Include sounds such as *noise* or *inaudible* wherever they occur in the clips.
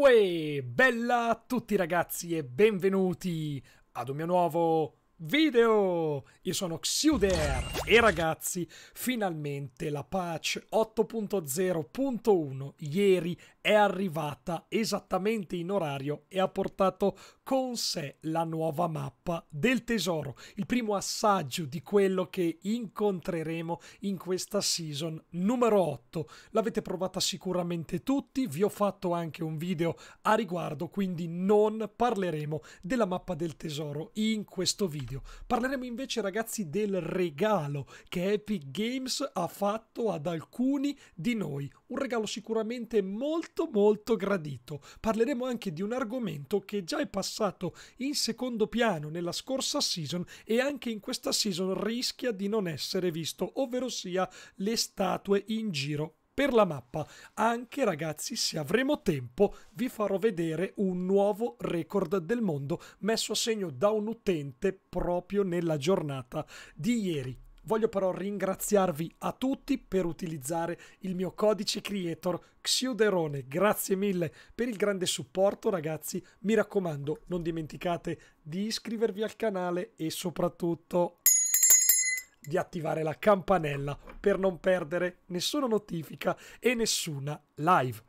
Uè, bella a tutti ragazzi e benvenuti ad un mio nuovo video! Io sono Xuder e ragazzi, finalmente la patch 8.0.1 ieri è arrivata esattamente in orario e ha portato con sé la nuova mappa del tesoro, il primo assaggio di quello che incontreremo in questa season numero 8. L'avete provata sicuramente tutti, vi ho fatto anche un video a riguardo, quindi non parleremo della mappa del tesoro in questo video. Parleremo invece ragazzi del regalo che Epic Games ha fatto ad alcuni di noi, un regalo sicuramente molto molto gradito. Parleremo anche di un argomento che già è passato in secondo piano nella scorsa season e anche in questa season rischia di non essere visto, ovvero sia le statue in giro per la mappa. Anche ragazzi, se avremo tempo, vi farò vedere un nuovo record del mondo messo a segno da un utente proprio nella giornata di ieri. Voglio però ringraziarvi a tutti per utilizzare il mio codice creator Xiuderone. Grazie mille per il grande supporto, ragazzi. Mi raccomando, non dimenticate di iscrivervi al canale e soprattutto di attivare la campanella per non perdere nessuna notifica e nessuna live.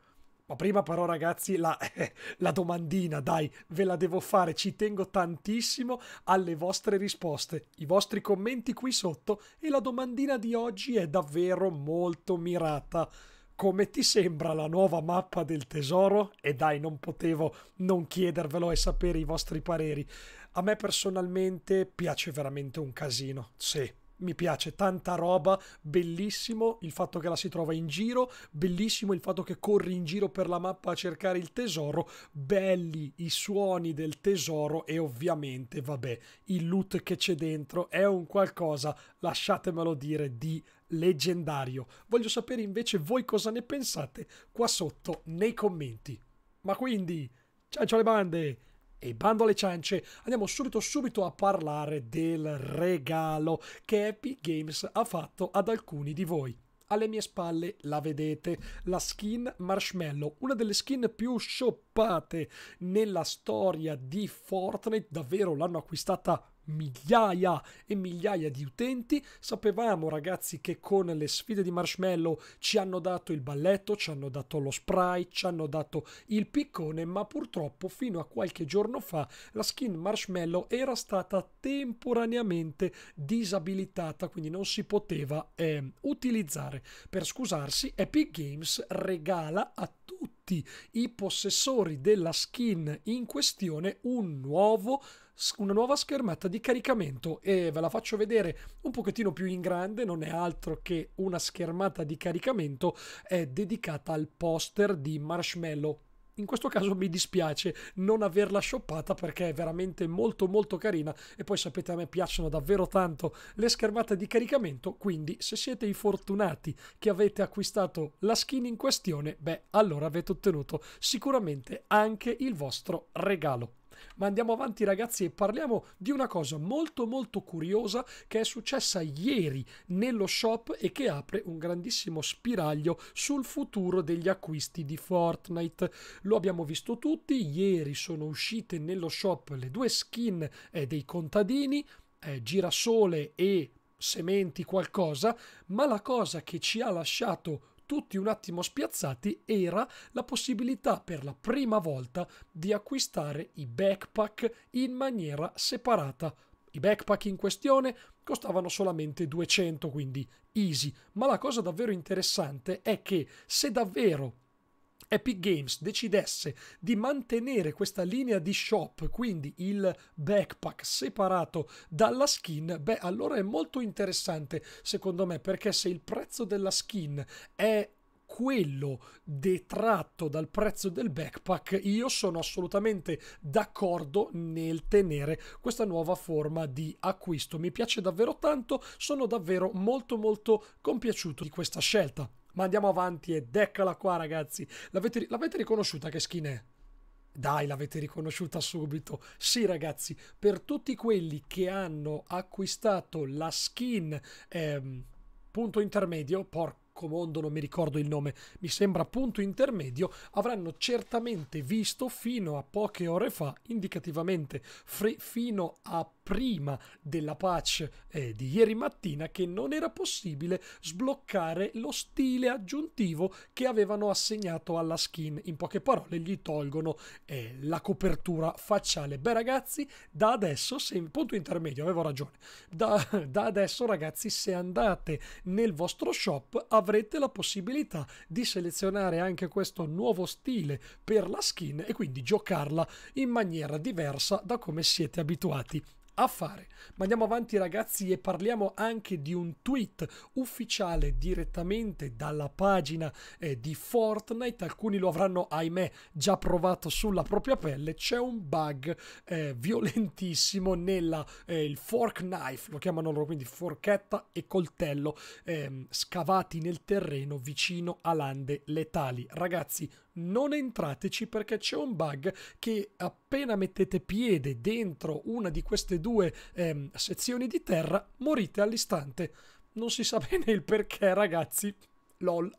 Ma prima però ragazzi la, *laughs* la, domandina, dai, ve la devo fare, ci tengo tantissimo alle vostre risposte, i vostri commenti qui sotto e la domandina di oggi è davvero molto mirata. Come ti sembra la nuova mappa del tesoro? E dai, non potevo non chiedervelo e sapere i vostri pareri. A me personalmente piace veramente un casino, sì mi piace, tanta roba, bellissimo il fatto che la si trova in giro, bellissimo il fatto che corri in giro per la mappa a cercare il tesoro, belli i suoni del tesoro e ovviamente, vabbè, il loot che c'è dentro è un qualcosa, lasciatemelo dire, di leggendario. Voglio sapere invece voi cosa ne pensate qua sotto nei commenti. Ma quindi, ciao ciao le bande! E bando alle ciance, andiamo subito subito a parlare del regalo che Epic Games ha fatto ad alcuni di voi. Alle mie spalle la vedete, la skin Marshmallow, una delle skin più shoppate nella storia di Fortnite, davvero l'hanno acquistata migliaia e migliaia di utenti. Sapevamo, ragazzi, che con le sfide di marshmallow ci hanno dato il balletto, ci hanno dato lo spray, ci hanno dato il piccone, ma purtroppo fino a qualche giorno fa la skin marshmallow era stata temporaneamente disabilitata, quindi non si poteva eh, utilizzare. Per scusarsi, Epic Games regala a tutti i possessori della skin in questione un nuovo una nuova schermata di caricamento e ve la faccio vedere un pochettino più in grande, non è altro che una schermata di caricamento è dedicata al poster di Marshmallow in questo caso mi dispiace non averla shoppata perché è veramente molto molto carina e poi sapete a me piacciono davvero tanto le schermate di caricamento quindi se siete i fortunati che avete acquistato la skin in questione beh allora avete ottenuto sicuramente anche il vostro regalo ma andiamo avanti ragazzi e parliamo di una cosa molto molto curiosa che è successa ieri nello shop e che apre un grandissimo spiraglio sul futuro degli acquisti di Fortnite. Lo abbiamo visto tutti, ieri sono uscite nello shop le due skin eh, dei contadini, eh, girasole e sementi qualcosa, ma la cosa che ci ha lasciato tutti un attimo spiazzati era la possibilità per la prima volta di acquistare i backpack in maniera separata. I backpack in questione costavano solamente 200, quindi easy, ma la cosa davvero interessante è che se davvero Epic Games decidesse di mantenere questa linea di shop, quindi il backpack separato dalla skin, beh allora è molto interessante secondo me perché se il prezzo della skin è quello detratto dal prezzo del backpack, io sono assolutamente d'accordo nel tenere questa nuova forma di acquisto. Mi piace davvero tanto, sono davvero molto molto compiaciuto di questa scelta. Ma andiamo avanti ed eccola qua ragazzi. L'avete, l'avete riconosciuta che skin è? Dai, l'avete riconosciuta subito. Sì, ragazzi, per tutti quelli che hanno acquistato la skin ehm, punto intermedio, porco. Saccomondo, non mi ricordo il nome, mi sembra punto intermedio, avranno certamente visto fino a poche ore fa, indicativamente fre- fino a prima della patch eh, di ieri mattina, che non era possibile sbloccare lo stile aggiuntivo che avevano assegnato alla skin. In poche parole, gli tolgono eh, la copertura facciale. Beh, ragazzi, da adesso, se in punto intermedio avevo ragione, da, *laughs* da adesso, ragazzi, se andate nel vostro shop, avrete avrete la possibilità di selezionare anche questo nuovo stile per la skin e quindi giocarla in maniera diversa da come siete abituati a fare. Ma andiamo avanti ragazzi e parliamo anche di un tweet ufficiale direttamente dalla pagina eh, di Fortnite. Alcuni lo avranno ahimè già provato sulla propria pelle. C'è un bug eh, violentissimo nel eh, fork knife, lo chiamano loro quindi forchetta e coltello ehm, scavati nel terreno vicino a lande letali. Ragazzi, non entrateci perché c'è un bug che appena mettete piede dentro una di queste due ehm, sezioni di terra morite all'istante. Non si sa *laughs* bene il perché ragazzi. LOL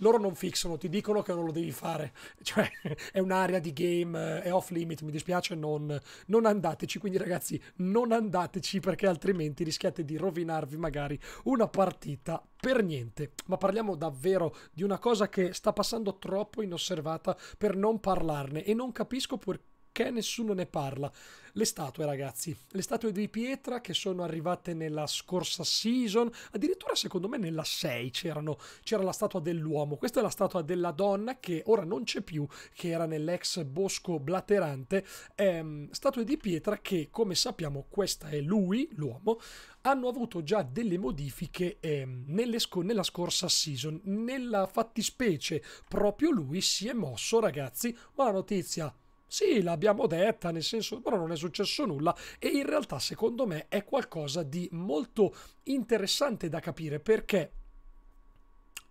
loro non fixano, ti dicono che non lo devi fare. Cioè, è un'area di game, è off limit, mi dispiace, non, non andateci. Quindi, ragazzi, non andateci perché altrimenti rischiate di rovinarvi magari una partita per niente. Ma parliamo davvero di una cosa che sta passando troppo inosservata per non parlarne e non capisco perché perché nessuno ne parla? Le statue, ragazzi, le statue di pietra che sono arrivate nella scorsa season, addirittura secondo me nella 6 c'erano, c'era la statua dell'uomo, questa è la statua della donna che ora non c'è più, che era nell'ex bosco blaterante, ehm, statue di pietra che come sappiamo questa è lui, l'uomo, hanno avuto già delle modifiche ehm, sc- nella scorsa season, nella fattispecie proprio lui si è mosso ragazzi, ma la notizia sì, l'abbiamo detta, nel senso, però non è successo nulla e in realtà secondo me è qualcosa di molto interessante da capire perché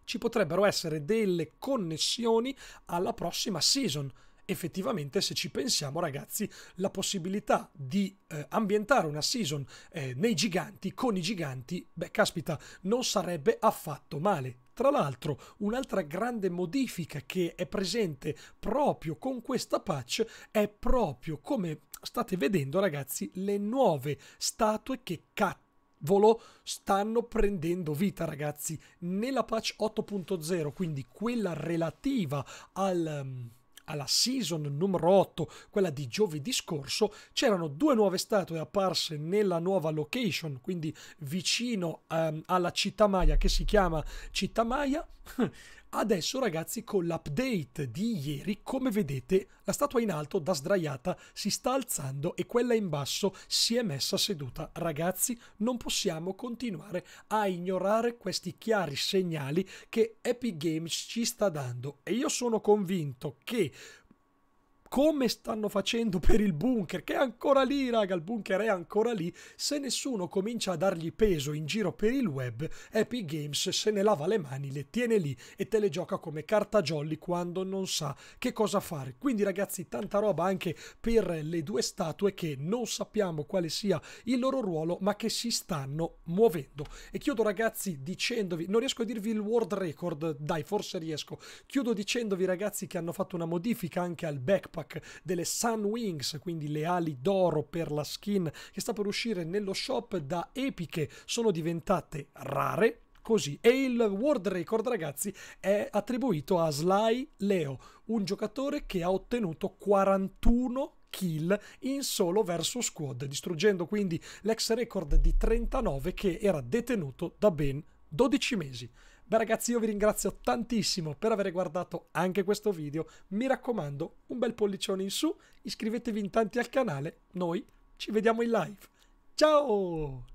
ci potrebbero essere delle connessioni alla prossima season effettivamente se ci pensiamo ragazzi la possibilità di eh, ambientare una season eh, nei giganti con i giganti beh caspita non sarebbe affatto male tra l'altro, un'altra grande modifica che è presente proprio con questa patch è proprio come state vedendo, ragazzi, le nuove statue che cavolo stanno prendendo vita, ragazzi, nella patch 8.0, quindi quella relativa al mm, alla season numero 8, quella di giovedì scorso, c'erano due nuove statue apparse nella nuova location, quindi vicino um, alla città Maya che si chiama Città Maya. *laughs* Adesso ragazzi con l'update di ieri come vedete la statua in alto da sdraiata si sta alzando e quella in basso si è messa seduta. Ragazzi non possiamo continuare a ignorare questi chiari segnali che Epic Games ci sta dando e io sono convinto che come stanno facendo per il bunker, che è ancora lì, raga, il bunker è ancora lì, se nessuno comincia a dargli peso in giro per il web, Epic Games se ne lava le mani, le tiene lì e te le gioca come carta jolly quando non sa che cosa fare. Quindi ragazzi, tanta roba anche per le due statue che non sappiamo quale sia il loro ruolo, ma che si stanno muovendo. E chiudo ragazzi dicendovi, non riesco a dirvi il world record, dai, forse riesco. Chiudo dicendovi ragazzi che hanno fatto una modifica anche al backpack pack delle Sun Wings, quindi le ali d'oro per la skin che sta per uscire nello shop da epiche, sono diventate rare così. E il world record, ragazzi, è attribuito a Sly Leo, un giocatore che ha ottenuto 41 kill in solo verso squad, distruggendo quindi l'ex record di 39 che era detenuto da ben 12 mesi. Beh ragazzi io vi ringrazio tantissimo per aver guardato anche questo video, mi raccomando un bel pollicione in su, iscrivetevi in tanti al canale, noi ci vediamo in live. Ciao!